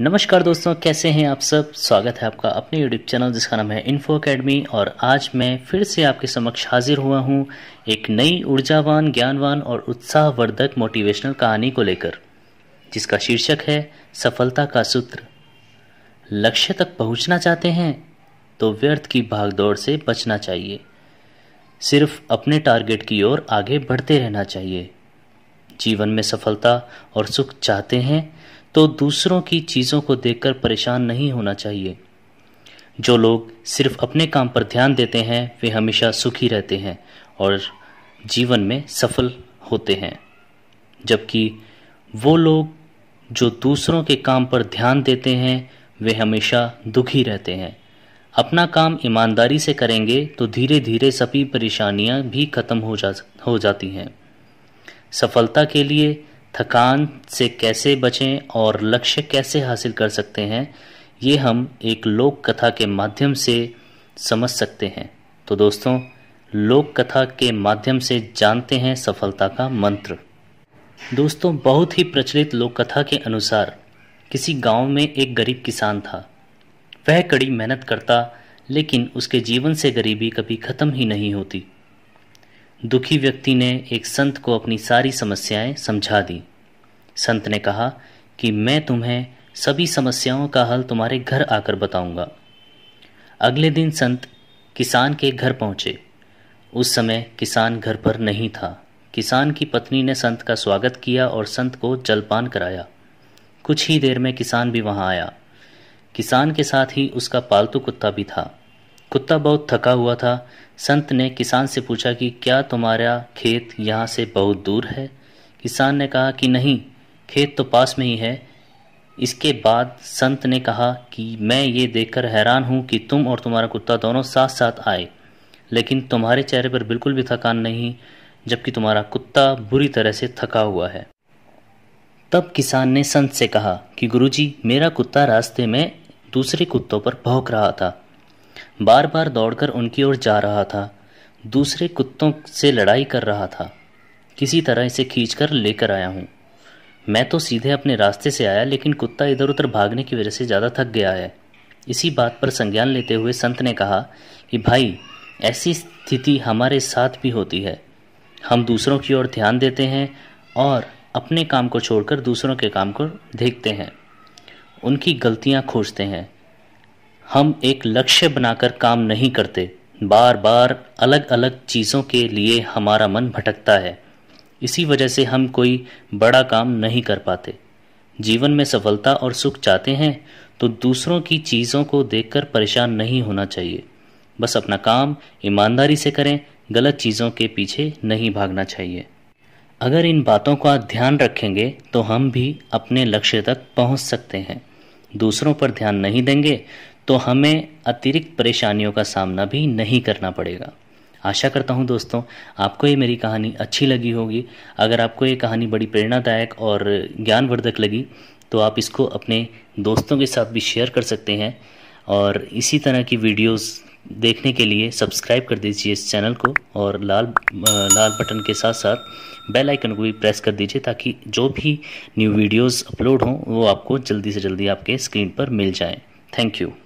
नमस्कार दोस्तों कैसे हैं आप सब स्वागत है आपका अपने यूट्यूब चैनल जिसका नाम है इन्फो अकेडमी और आज मैं फिर से आपके समक्ष हाजिर हुआ हूं एक नई ऊर्जावान ज्ञानवान और उत्साहवर्धक मोटिवेशनल कहानी को लेकर जिसका शीर्षक है सफलता का सूत्र लक्ष्य तक पहुंचना चाहते हैं तो व्यर्थ की भागदौड़ से बचना चाहिए सिर्फ अपने टारगेट की ओर आगे बढ़ते रहना चाहिए जीवन में सफलता और सुख चाहते हैं तो दूसरों की चीज़ों को देखकर परेशान नहीं होना चाहिए जो लोग सिर्फ अपने काम पर ध्यान देते हैं वे हमेशा सुखी रहते हैं और जीवन में सफल होते हैं जबकि वो लोग जो दूसरों के काम पर ध्यान देते हैं वे हमेशा दुखी रहते हैं अपना काम ईमानदारी से करेंगे तो धीरे धीरे सभी परेशानियां भी खत्म हो जा हो जाती हैं सफलता के लिए थकान से कैसे बचें और लक्ष्य कैसे हासिल कर सकते हैं ये हम एक लोक कथा के माध्यम से समझ सकते हैं तो दोस्तों लोक कथा के माध्यम से जानते हैं सफलता का मंत्र दोस्तों बहुत ही प्रचलित लोक कथा के अनुसार किसी गांव में एक गरीब किसान था वह कड़ी मेहनत करता लेकिन उसके जीवन से गरीबी कभी खत्म ही नहीं होती दुखी व्यक्ति ने एक संत को अपनी सारी समस्याएं समझा दी संत ने कहा कि मैं तुम्हें सभी समस्याओं का हल तुम्हारे घर आकर बताऊंगा अगले दिन संत किसान के घर पहुंचे उस समय किसान घर पर नहीं था किसान की पत्नी ने संत का स्वागत किया और संत को जलपान कराया कुछ ही देर में किसान भी वहां आया किसान के साथ ही उसका पालतू कुत्ता भी था कुत्ता बहुत थका हुआ था संत ने किसान से पूछा कि क्या तुम्हारा खेत यहाँ से बहुत दूर है किसान ने कहा कि नहीं खेत तो पास में ही है इसके बाद संत ने कहा कि मैं ये देखकर हैरान हूँ कि तुम और तुम्हारा कुत्ता दोनों साथ साथ आए लेकिन तुम्हारे चेहरे पर बिल्कुल भी थकान नहीं जबकि तुम्हारा कुत्ता बुरी तरह से थका हुआ है तब किसान ने संत से कहा कि गुरुजी मेरा कुत्ता रास्ते में दूसरे कुत्तों पर भौंक रहा था बार बार दौड़कर उनकी ओर जा रहा था दूसरे कुत्तों से लड़ाई कर रहा था किसी तरह इसे खींचकर लेकर आया हूँ मैं तो सीधे अपने रास्ते से आया लेकिन कुत्ता इधर उधर भागने की वजह से ज़्यादा थक गया है इसी बात पर संज्ञान लेते हुए संत ने कहा कि भाई ऐसी स्थिति हमारे साथ भी होती है हम दूसरों की ओर ध्यान देते हैं और अपने काम को छोड़कर दूसरों के काम को देखते हैं उनकी गलतियां खोजते हैं हम एक लक्ष्य बनाकर काम नहीं करते बार बार अलग अलग चीज़ों के लिए हमारा मन भटकता है इसी वजह से हम कोई बड़ा काम नहीं कर पाते जीवन में सफलता और सुख चाहते हैं तो दूसरों की चीज़ों को देखकर परेशान नहीं होना चाहिए बस अपना काम ईमानदारी से करें गलत चीज़ों के पीछे नहीं भागना चाहिए अगर इन बातों का ध्यान रखेंगे तो हम भी अपने लक्ष्य तक पहुंच सकते हैं दूसरों पर ध्यान नहीं देंगे तो हमें अतिरिक्त परेशानियों का सामना भी नहीं करना पड़ेगा आशा करता हूँ दोस्तों आपको ये मेरी कहानी अच्छी लगी होगी अगर आपको ये कहानी बड़ी प्रेरणादायक और ज्ञानवर्धक लगी तो आप इसको अपने दोस्तों के साथ भी शेयर कर सकते हैं और इसी तरह की वीडियोस देखने के लिए सब्सक्राइब कर दीजिए इस चैनल को और लाल लाल बटन के साथ साथ बेल आइकन को भी प्रेस कर दीजिए ताकि जो भी न्यू वीडियोस अपलोड हों वो आपको जल्दी से जल्दी आपके स्क्रीन पर मिल जाएं थैंक यू